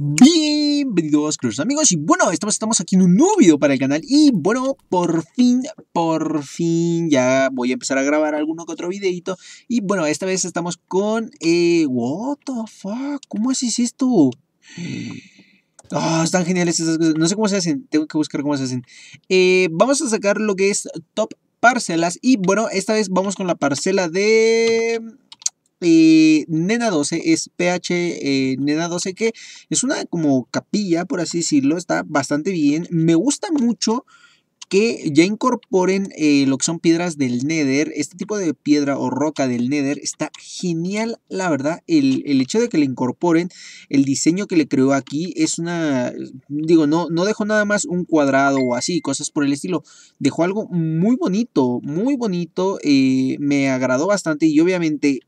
Bienvenidos, queridos amigos. Y bueno, estamos, aquí en un nuevo video para el canal. Y bueno, por fin, por fin ya voy a empezar a grabar alguno que otro videito. Y bueno, esta vez estamos con. Eh, ¿What the fuck? ¿Cómo haces esto? Ah, están geniales esas cosas. No sé cómo se hacen. Tengo que buscar cómo se hacen. Eh, vamos a sacar lo que es top parcelas. Y bueno, esta vez vamos con la parcela de. Eh, Nena 12 es PH eh, Nena 12 que es una como capilla, por así decirlo, está bastante bien. Me gusta mucho que ya incorporen eh, lo que son piedras del Nether. Este tipo de piedra o roca del Nether está genial, la verdad. El, hecho de que le incorporen, el diseño que le creó aquí es una... Digo, no, no dejó nada más un cuadrado o así, cosas por el estilo. Dejó algo muy bonito, muy bonito. me agradó bastante y obviamente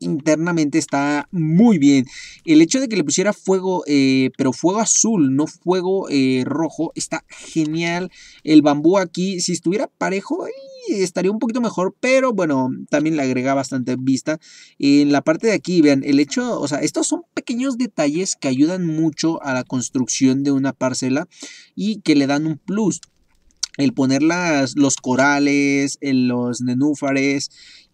internamente está muy bien. El hecho de que le pusiera fuego, eh, pero fuego azul, no fuego eh, rojo, está genial. El bambú aquí, si estuviera parejo, estaría un poquito mejor, pero bueno, también le agrega bastante vista. En la parte de aquí, vean, el hecho, o sea, estos son pequeños detalles que ayudan mucho a la construcción de una parcela y que le dan un plus el poner los corales, En los nenúfares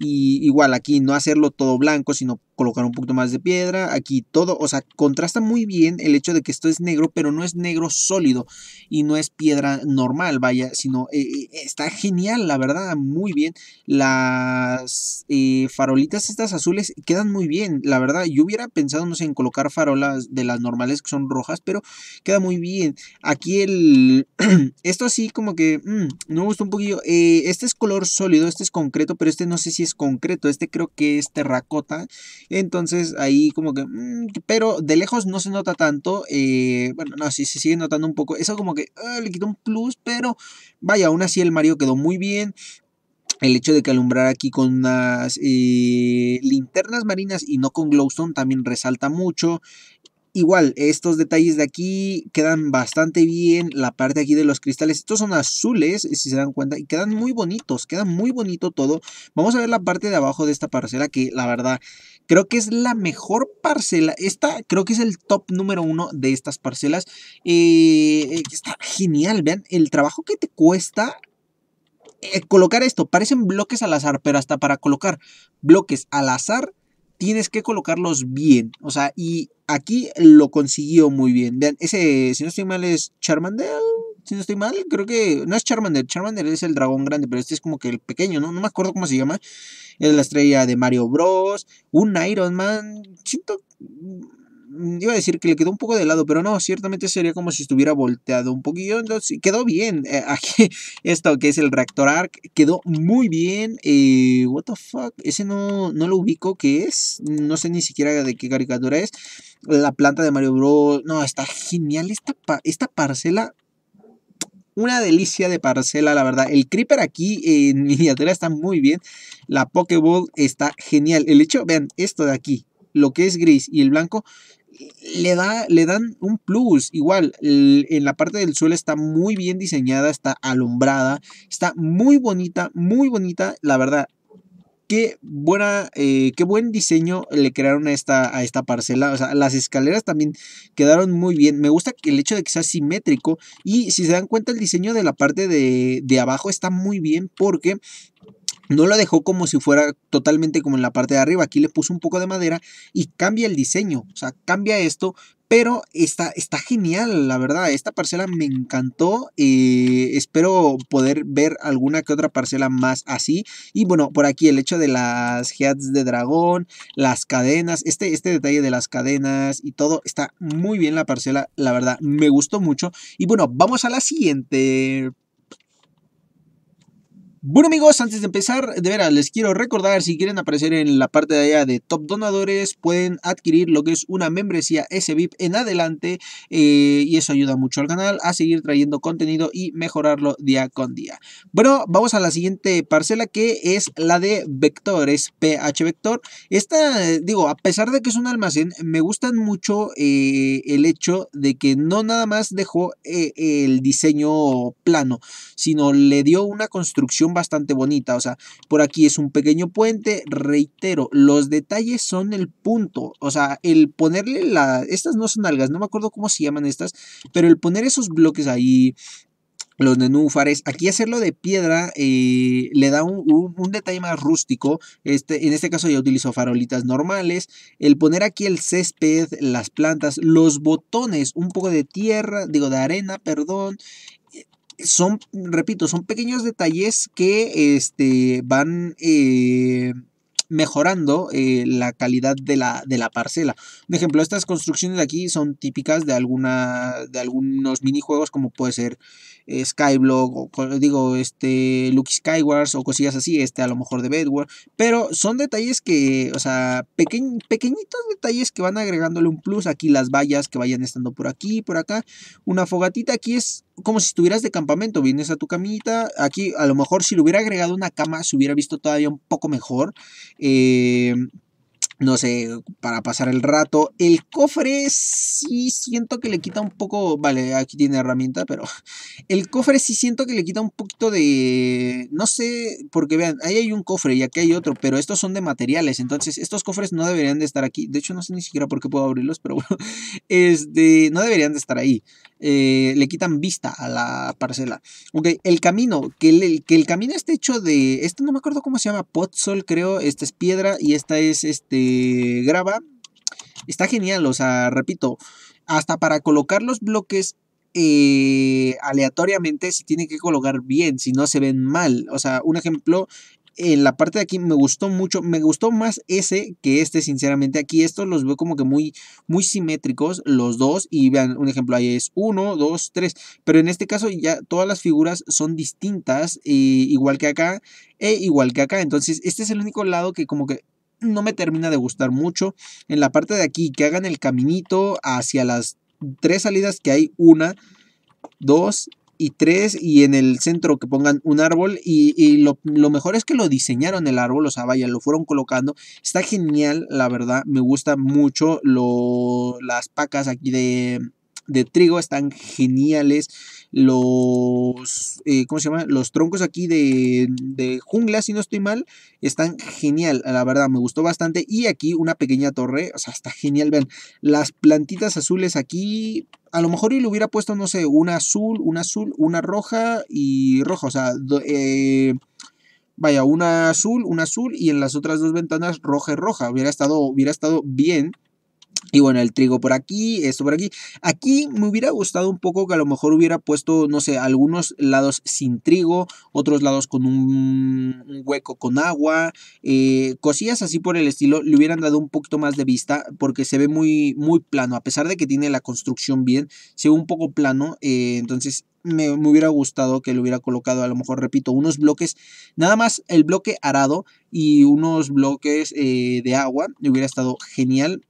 igual aquí no hacerlo todo blanco, sino colocar un poquito más de piedra. Aquí todo, o sea, contrasta muy bien el hecho de que esto es negro, pero no es negro sólido y no es piedra normal, vaya, sino eh, eh, está genial, la verdad, muy bien. Las eh, farolitas estas azules quedan muy bien, la verdad. Yo hubiera pensado, no sé, en colocar farolas de las normales que son rojas, pero queda muy bien. Aquí el... esto así como que... no mm, me gustó un poquillo. este es color sólido, este es concreto, pero este no sé si es concreto, este creo que es terracota, entonces ahí como que, mm, pero de lejos no se nota tanto, eh, bueno, no, si se sigue notando un poco, eso como que ah, le quito un plus, pero vaya, aún así el Mario quedó muy bien, el hecho de que aquí con unas eh, linternas marinas y no con glowstone también resalta mucho. Igual, estos detalles de aquí quedan bastante bien. La parte aquí de los cristales, estos son azules, si se dan cuenta, y quedan muy bonitos, quedan muy bonito todo. Vamos a ver la parte de abajo de esta parcela que la verdad creo que es la mejor parcela. Esta creo que es el top número uno de estas parcelas. Eh, está genial, vean, el trabajo que te cuesta eh, colocar esto. Parecen bloques al azar, pero hasta para colocar bloques al azar tienes que colocarlos bien. O sea, y aquí lo consiguió muy bien. Vean, ese, si no estoy mal, es Charmander. Si no estoy mal, creo que no es Charmander. Charmander es el dragón grande, pero este es como que el pequeño, ¿no? No me acuerdo cómo se llama. Es la estrella de Mario Bros. Un Iron Man. Siento Mm, iba a decir que le quedó un poco de lado, pero no, ciertamente sería como si estuviera volteado un poquillo. Entonces, quedó bien. Eh, aquí, esto que es el reactor arc, quedó muy bien. Eh, what the fuck, ese no, no lo ubico, ¿qué es? No sé ni siquiera de qué caricatura es. La planta de Mario Bros. No, está genial esta, esta parcela una delicia de parcela, la verdad. El creeper aquí en miniatura está muy bien. La Pokéball está genial. El hecho, vean, esto de aquí, lo que es gris y el blanco, le, da, le dan un plus. Igual, en la parte del suelo está muy bien diseñada, está alumbrada, está muy bonita, muy bonita, la verdad. Qué, buena, eh, qué buen diseño le crearon a esta, a esta parcela. O sea, las escaleras también quedaron muy bien. Me gusta el hecho de que sea simétrico. Y si se dan cuenta, el diseño de la parte de, de abajo está muy bien porque no lo dejó como si fuera totalmente como en la parte de arriba. Aquí le puso un poco de madera y cambia el diseño. O sea, cambia esto. Pero está, está genial, la verdad. Esta parcela me encantó. Eh, espero poder ver alguna que otra parcela más así. Y bueno, por aquí el hecho de las heads de dragón, las cadenas. Este, este detalle de las cadenas y todo. Está muy bien la parcela, la verdad. Me gustó mucho. Y bueno, vamos a la siguiente bueno amigos, antes de empezar, de veras, les quiero recordar, si quieren aparecer en la parte de allá de Top Donadores, pueden adquirir lo que es una membresía SVIP en adelante eh, y eso ayuda mucho al canal a seguir trayendo contenido y mejorarlo día con día. Bueno, vamos a la siguiente parcela que es la de vectores, PH Vector. Esta, digo, a pesar de que es un almacén, me gustan mucho eh, el hecho de que no nada más dejó eh, el diseño plano, sino le dio una construcción bastante bonita. O sea, por aquí es un pequeño puente. Reitero, los detalles son el punto. O sea, el ponerle la... Estas no son algas, no me acuerdo cómo se llaman estas, pero el poner esos bloques ahí, los nenúfares. Aquí hacerlo de piedra eh, le da un, detalle más rústico. Este, en este caso yo utilizo farolitas normales. El poner aquí el césped, las plantas, los botones, un poco de tierra, digo de arena, perdón son, repito, son pequeños detalles que este, van eh, mejorando eh, la calidad de la, de la parcela. Un ejemplo, estas construcciones de aquí son típicas de, alguna, de algunos minijuegos como puede ser eh, Skyblock o digo, este, Lucky Skywars o cosillas así, este a lo mejor de Bedwars, pero son detalles que, o sea, pequeñitos detalles que van agregándole un plus. Aquí las vallas que vayan estando por aquí, por acá, una fogatita aquí es como si estuvieras de campamento, vienes a tu camita, aquí a lo mejor si le hubiera agregado una cama se hubiera visto todavía un poco mejor. Eh, no sé, para pasar el rato. El cofre sí siento que le quita un poco, vale, aquí tiene herramienta, pero el cofre sí siento que le quita un poquito de, no sé, porque vean, ahí hay un cofre y aquí hay otro, pero estos son de materiales, entonces estos cofres no deberían de estar aquí. De hecho, no sé ni siquiera por qué puedo abrirlos, pero bueno, este, no deberían de estar ahí. Eh, le quitan vista a la parcela. Ok, el camino, que el, que el camino esté hecho de, este no me acuerdo cómo se llama, potzol creo, esta es piedra y esta es este eh, graba está genial, o sea, repito, hasta para colocar los bloques eh, aleatoriamente se tiene que colocar bien, si no se ven mal. O sea, un ejemplo, en la parte de aquí me gustó mucho, me gustó más ese que este, sinceramente. Aquí estos los veo como que muy, muy simétricos, los dos. Y vean, un ejemplo ahí es 1, 2, 3. Pero en este caso ya todas las figuras son distintas, eh, igual que acá e igual que acá. Entonces, este es el único lado que como que no me termina de gustar mucho. En la parte de aquí, que hagan el caminito hacia las tres salidas que hay, una, dos y tres, y en el centro que pongan un árbol, y, lo, mejor es que lo diseñaron el árbol, o sea, vaya, lo fueron colocando, está genial, la verdad, me gusta mucho las pacas aquí de, de trigo, están geniales, los, eh, ¿cómo se llama? Los troncos aquí de, jungla, si no estoy mal, están genial, la verdad, me gustó bastante. Y aquí una pequeña torre, o sea, está genial, vean, las plantitas azules aquí, a lo mejor yo le hubiera puesto, no sé, una azul, una azul, una roja y roja, o sea, eh, vaya, una azul, una azul y en las otras dos ventanas roja y roja, hubiera estado, hubiera estado bien. Y bueno, el trigo por aquí, esto por aquí. Aquí me hubiera gustado un poco que a lo mejor hubiera puesto, no sé, algunos lados sin trigo, otros lados con un, hueco con agua, eh, cosillas así por el estilo, le hubieran dado un poquito más de vista porque se ve muy, muy plano, a pesar de que tiene la construcción bien, se ve un poco plano, eh, entonces me, hubiera gustado que le hubiera colocado, a lo mejor, repito, unos bloques, nada más el bloque arado y unos bloques eh, de agua, le hubiera estado genial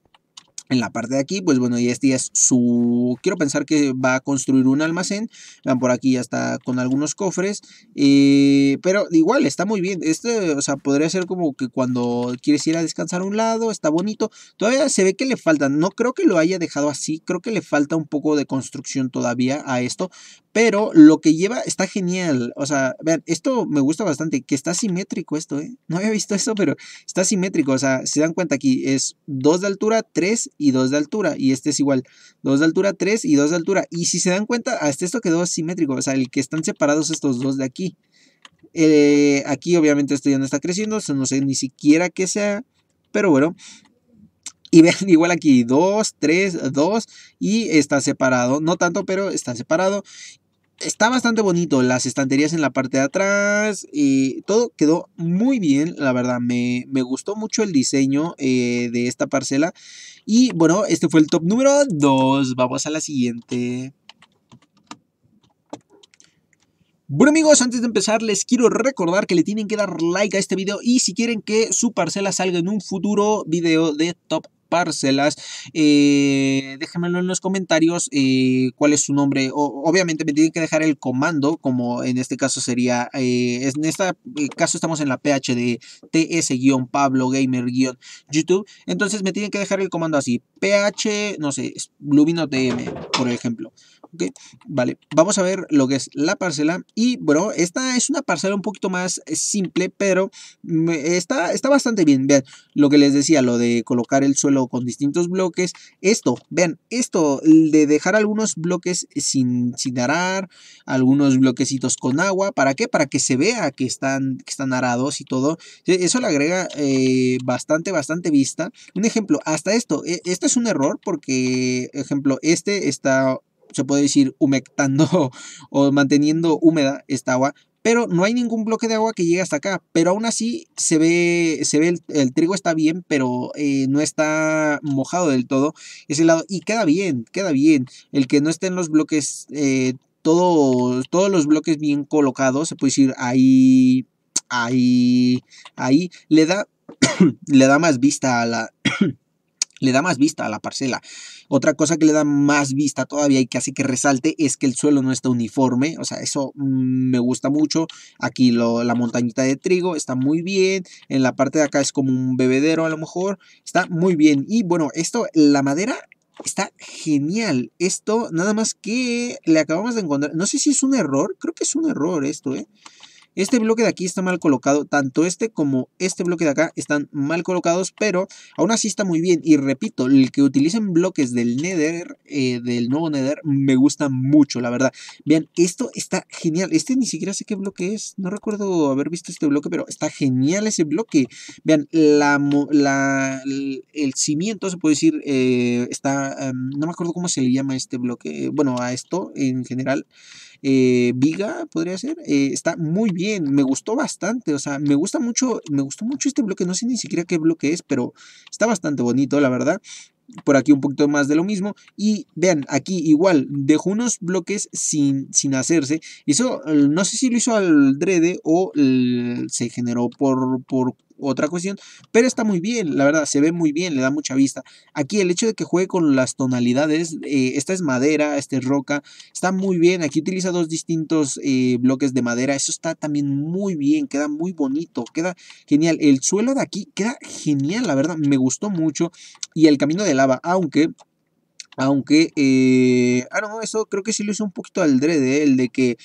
en la parte de aquí, pues bueno, y este es su... Quiero pensar que va a construir un almacén. Vean, por aquí ya está con algunos cofres. Eh, pero igual, está muy bien. Este, o sea, podría ser como que cuando quieres ir a descansar a un lado, está bonito. Todavía se ve que le falta. No creo que lo haya dejado así. Creo que le falta un poco de construcción todavía a esto. Pero lo que lleva está genial. O sea, vean, esto me gusta bastante, que está simétrico esto, ¿eh? No había visto eso, pero está simétrico. O sea, se dan cuenta aquí, es 2 de altura, 3 y 2 de altura. Y este es igual, 2 de altura, 3 y 2 de altura. Y si se dan cuenta, hasta esto quedó simétrico. O sea, el que están separados estos dos de aquí. Eh, aquí obviamente esto ya no está creciendo, no sé ni siquiera qué sea, pero bueno. Y vean, igual aquí 2, 3, 2 y está separado. No tanto, pero está separado está bastante bonito. Las estanterías en la parte de atrás. y todo quedó muy bien, la verdad. Me, gustó mucho el diseño eh, de esta parcela. Y bueno, este fue el top número 2. Vamos a la siguiente. Bueno amigos, antes de empezar les quiero recordar que le tienen que dar like a este video y si quieren que su parcela salga en un futuro video de top parcelas. Eh, en los comentarios eh, cuál es su nombre. O, obviamente me tienen que dejar el comando, como en este caso sería, eh, en este caso estamos en la PH de TS-Pablo Gamer-YouTube. Entonces me tienen que dejar el comando así, PH, no sé, Bluebino TM, por ejemplo. Vale, vamos a ver lo que es la parcela. Y bueno, esta es una parcela un poquito más eh, simple, pero está, está bastante bien. Vean, lo que les decía, lo de colocar el suelo con distintos bloques. Esto, vean, esto de dejar algunos bloques sin, sin arar, algunos bloquecitos con agua. ¿Para qué? Para que se vea que están, están arados y todo. E, eso le agrega eh, bastante, bastante vista. Un ejemplo, hasta esto. Este es un error porque, ejemplo, este está se puede decir, humectando o manteniendo húmeda esta agua, pero no hay ningún bloque de agua que llegue hasta acá. Pero aún así se ve, se ve el, trigo está bien, pero eh, no está mojado del todo ese lado. Y queda bien, queda bien. El que no estén los bloques, eh, todos los bloques bien colocados, se puede decir ahí, ahí, ahí, le da, le da más vista a la... le da más vista a la parcela. Otra cosa que le da más vista todavía y que hace que resalte es que el suelo no está uniforme, o sea, eso mm, me gusta mucho. Aquí la montañita de trigo está muy bien, en la parte de acá es como un bebedero a lo mejor, está muy bien. Y bueno, esto, la madera está genial. Esto nada más que le acabamos de encontrar, no sé si es un error, creo que es un error esto, ¿eh? Este bloque de aquí está mal colocado, tanto este como este bloque de acá están mal colocados, pero aún así está muy bien. Y repito, el que utilicen bloques del Nether, eh, del nuevo Nether, me gusta mucho, la verdad. Vean, esto está genial. Este ni siquiera sé qué bloque es, no recuerdo haber visto este bloque, pero está genial ese bloque. Vean, la, la, el cimiento, se puede decir, eh, está, em, no me acuerdo cómo se le llama este bloque, bueno, a esto en general. Eh, Viga, podría ser, eh, está muy bien, me gustó bastante, o sea, me gusta mucho, me gustó mucho este bloque, no sé ni siquiera qué bloque es, pero está bastante bonito, la verdad. Por aquí un poquito más de lo mismo. Y vean, aquí igual dejó unos bloques sin, sin hacerse. Eso eh, no sé si lo hizo al drede o se generó por, por otra cuestión, pero está muy bien, la verdad, se ve muy bien, le da mucha vista. Aquí el hecho de que juegue con las tonalidades, eh, esta es madera, esta es roca, está muy bien, aquí utiliza dos distintos eh, bloques de madera, eso está también muy bien, queda muy bonito, queda genial. El suelo de aquí queda genial, la verdad, me gustó mucho y el camino de lava, aunque... Aunque, eh, ah, no, eso creo que sí lo hizo un poquito al drede, el de que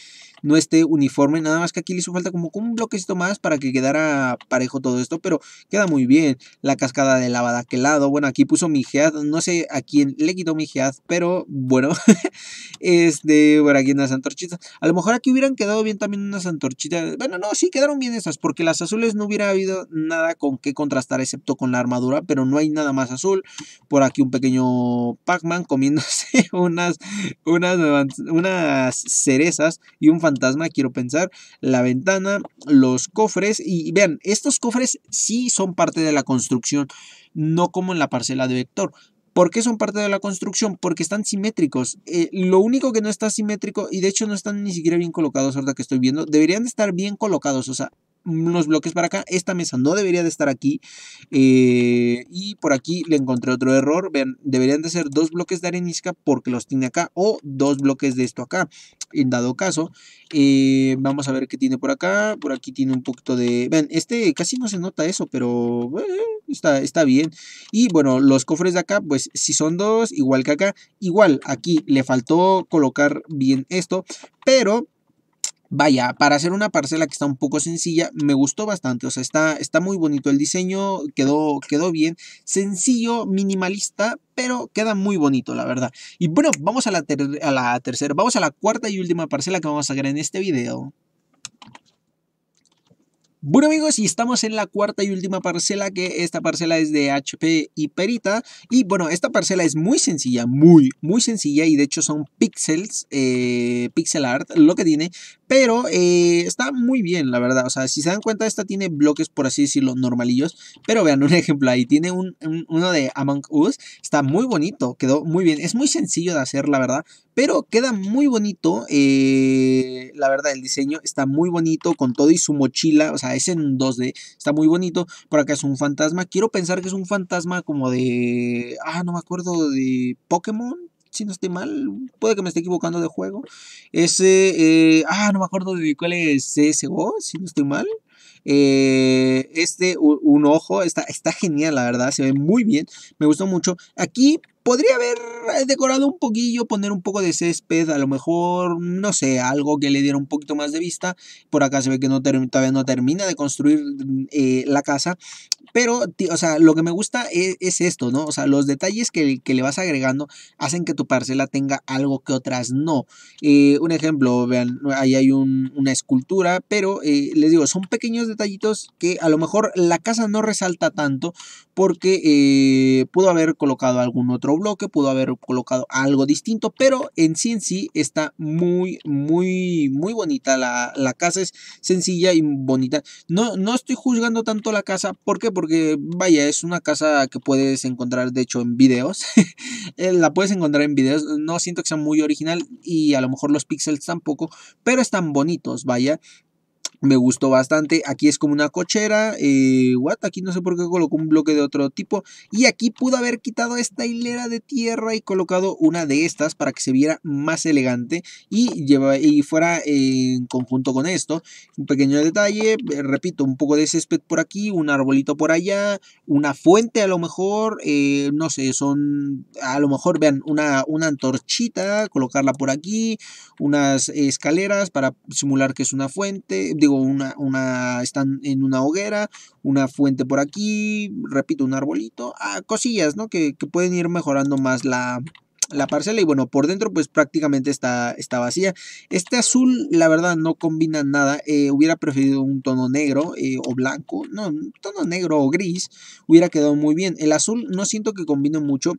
no esté uniforme, nada más que aquí le hizo falta como un bloquecito más para que quedara parejo todo esto, pero queda muy bien. La cascada de lava de aquel lado, bueno, aquí puso mi no sé a quién le quitó mi head, pero bueno, este, bueno, aquí unas antorchitas. A lo mejor aquí hubieran quedado bien también unas antorchitas, bueno, no, sí quedaron bien esas, porque las azules no hubiera habido nada con que contrastar, excepto con la armadura, pero no hay nada más azul. Por aquí un pequeño Pac-Man comiéndose unas, unas, cerezas y un fantasma, quiero pensar, la ventana, los cofres y vean, estos cofres sí son parte de la construcción, no como en la parcela de Vector. ¿Por qué son parte de la construcción? Porque están simétricos. Eh, lo único que no está simétrico, y de hecho no están ni siquiera bien colocados ahorita que estoy viendo, deberían estar bien colocados. O sea, unos bloques para acá. Esta mesa no debería de estar aquí. Eh, y por aquí le encontré otro error. Vean, deberían de ser dos bloques de arenisca porque los tiene acá o dos bloques de esto acá. En dado caso, eh, vamos a ver qué tiene por acá. Por aquí tiene un poquito de... ven este casi no se nota eso, pero eh, está, está bien. Y bueno, los cofres de acá, pues si son dos, igual que acá. Igual, aquí le faltó colocar bien esto, pero vaya, para hacer una parcela que está un poco sencilla, me gustó bastante. O sea, está, está muy bonito el diseño, quedó, quedó bien. Sencillo, minimalista, pero queda muy bonito, la verdad. Y bueno, vamos a la, a la tercera, vamos a la cuarta y última parcela que vamos a sacar en este video. Bueno amigos, y estamos en la cuarta y última parcela, que esta parcela es de HP y Perita. Y bueno, esta parcela es muy sencilla, muy, muy sencilla, y de hecho son pixels, eh, pixel art, lo que tiene. Pero eh, está muy bien, la verdad. O sea, si se dan cuenta, esta tiene bloques, por así decirlo, normalillos. Pero vean un ejemplo ahí. Tiene un, uno de Among Us. Está muy bonito. Quedó muy bien. Es muy sencillo de hacer, la verdad. Pero queda muy bonito. Eh, la verdad, el diseño está muy bonito. Con todo y su mochila. O sea, es en 2D. Está muy bonito. Por acá es un fantasma. Quiero pensar que es un fantasma como de... Ah, no me acuerdo. De Pokémon si no estoy mal, puede que me esté equivocando de juego. Ese, eh, ah, no me acuerdo de cuál es CSGO, si no estoy mal. Eh, este, un, ojo, está, está genial, la verdad, se ve muy bien, me gustó mucho. Aquí podría haber eh, decorado un poquillo, poner un poco de césped, a lo mejor, no sé, algo que le diera un poquito más de vista. Por acá se ve que no todavía no termina de construir eh, la casa. Pero, o sea, lo que me gusta e, es, esto, ¿no? O sea, los detalles que, le vas agregando hacen que tu parcela tenga algo que otras no. Eh, un ejemplo, vean, ahí hay una escultura, pero les digo, son pequeños detallitos que a lo mejor la casa no resalta tanto, porque eh, pudo haber colocado algún otro bloque, pudo haber colocado algo distinto, pero en sí en sí está muy, muy, muy bonita. La, casa es sencilla y bonita. No, no estoy juzgando tanto la casa, ¿por qué? Porque vaya, es una casa que puedes encontrar, de hecho, en videos. Eh, la puedes encontrar en videos, no siento que sea muy original y a lo mejor los píxeles tampoco, pero están bonitos, vaya. Me gustó bastante. Aquí es como una cochera. Eh, what? Aquí no sé por qué colocó un bloque de otro tipo. Y aquí pudo haber quitado esta hilera de tierra y colocado una de estas para que se viera más elegante y, lleva, y fuera en conjunto con esto. Un pequeño detalle, eh, repito, un poco de césped por aquí, un arbolito por allá, una fuente a lo mejor, eh, no sé, son a lo mejor, vean, una, una antorchita, colocarla por aquí, unas escaleras para simular que es una fuente digo, una, están en una hoguera, una fuente por aquí, repito, un arbolito, cosillas, ¿no? Que, pueden ir mejorando más la, la parcela y bueno, por dentro pues prácticamente está, está vacía. Este azul la verdad no combina nada, eh, hubiera preferido un tono negro eh, o blanco, no, un tono negro o gris, hubiera quedado muy bien. El azul no siento que combine mucho,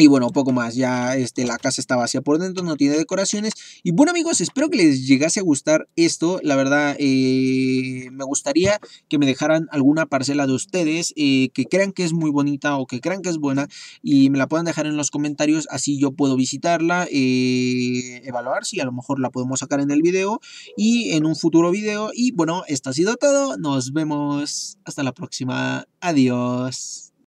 y bueno, poco más, ya este, la casa está vacía por dentro, no tiene decoraciones. Y bueno amigos, espero que les llegase a gustar esto. La verdad, eh, me gustaría que me dejaran alguna parcela de ustedes eh, que crean que es muy bonita o que crean que es buena y me la puedan dejar en los comentarios, así yo puedo visitarla, eh, evaluar si a lo mejor la podemos sacar en el video y en un futuro video. Y bueno, esto ha sido todo, nos vemos, hasta la próxima, adiós.